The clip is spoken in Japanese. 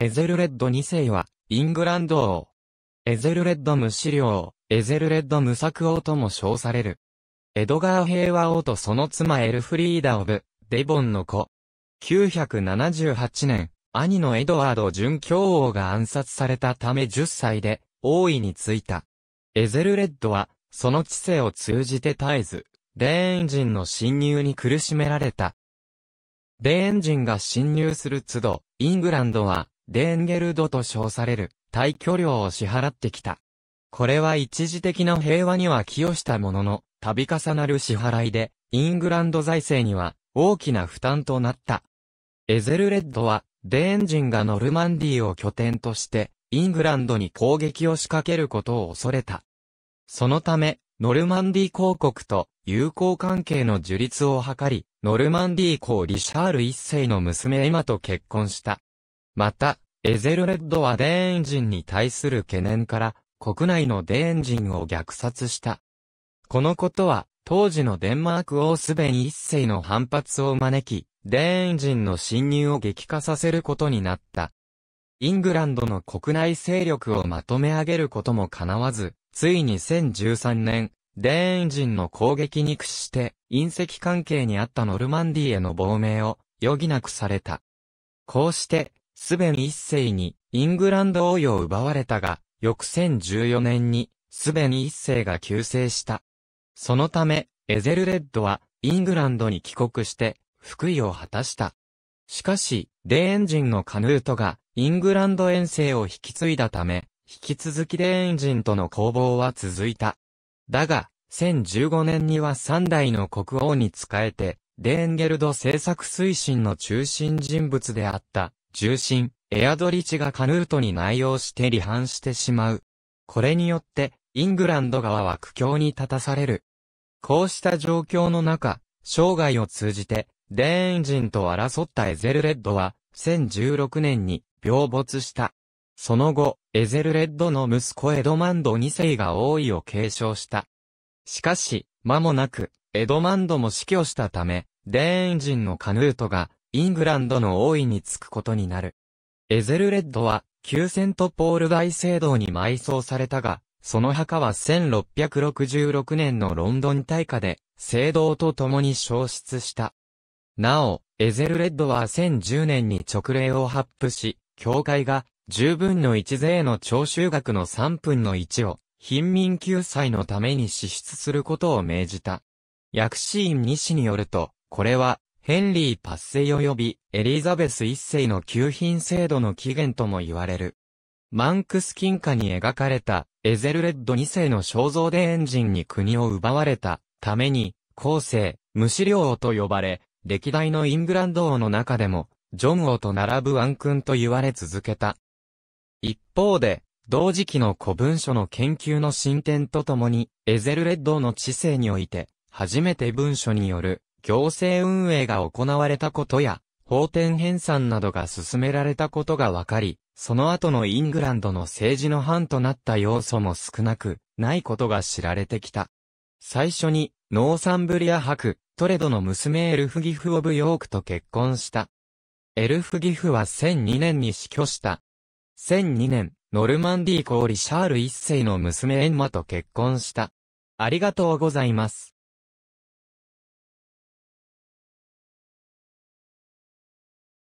エゼルレッド2世は、イングランド王。エゼルレッド無資料、エゼルレッド無作王とも称される。エドガー平和王とその妻エルフリーダ・オブ、デボンの子。978年、兄のエドワード準教王が暗殺されたため10歳で、王位についた。エゼルレッドは、その知性を通じて絶えず、レーン人の侵入に苦しめられた。レーン人が侵入する都度、イングランドは、デーンゲルドと称される、退去料を支払ってきた。これは一時的な平和には寄与したものの、度重なる支払いで、イングランド財政には大きな負担となった。エゼルレッドは、デーン人がノルマンディーを拠点として、イングランドに攻撃を仕掛けることを恐れた。そのため、ノルマンディー公国と友好関係の樹立を図り、ノルマンディー公リシャール一世の娘エマと結婚した。また、エゼルレッドはデーン人に対する懸念から、国内のデーン人を虐殺した。このことは、当時のデンマーク王スベン一世の反発を招き、デーン人の侵入を激化させることになった。イングランドの国内勢力をまとめ上げることも叶わず、ついに2013年、デーン人の攻撃に屈して、隕石関係にあったノルマンディへの亡命を余儀なくされた。こうして、スベン一世にイングランド王位を奪われたが、翌1014年にスベン一世が急世した。そのため、エゼルレッドはイングランドに帰国して福井を果たした。しかし、デーンジンのカヌートがイングランド遠征を引き継いだため、引き続きデーンジンとの攻防は続いた。だが、1015年には3代の国王に仕えて、デーンゲルド政策推進の中心人物であった、重心、エアドリチがカヌートに内容して離反してしまう。これによって、イングランド側は苦境に立たされる。こうした状況の中、生涯を通じて、デーン人と争ったエゼルレッドは、1016年に病没した。その後、エゼルレッドの息子エドマンド2世が王位を継承した。しかし、間もなく、エドマンドも死去したため、デーン人のカヌートが、イングランドの王位につくことになる。エゼルレッドは、旧セントポール大聖堂に埋葬されたが、その墓は1666年のロンドン大火で、聖堂と共に消失した。なお、エゼルレッドは1010年に直令を発布し、教会が十分の一税の徴収額の三分の一を、貧民救済のために支出することを命じた。薬師院西によると、これは、ヘンリー・パッセイ及びエリザベス一世の旧品制度の起源とも言われる。マンクス金貨に描かれたエゼルレッド二世の肖像でエンジンに国を奪われたために、後世、無資料王と呼ばれ、歴代のイングランド王の中でも、ジョン王と並ぶン君と言われ続けた。一方で、同時期の古文書の研究の進展とともに、エゼルレッドの知性において、初めて文書による行政運営が行われたことや、法典編纂などが進められたことがわかり、その後のイングランドの政治の範となった要素も少なく、ないことが知られてきた。最初に、ノーサンブリア博、トレドの娘エルフギフ・オブ・ヨークと結婚した。エルフギフは1002年に死去した。1002年、ノルマンディーーリシャール一世の娘エンマと結婚した。ありがとうございます。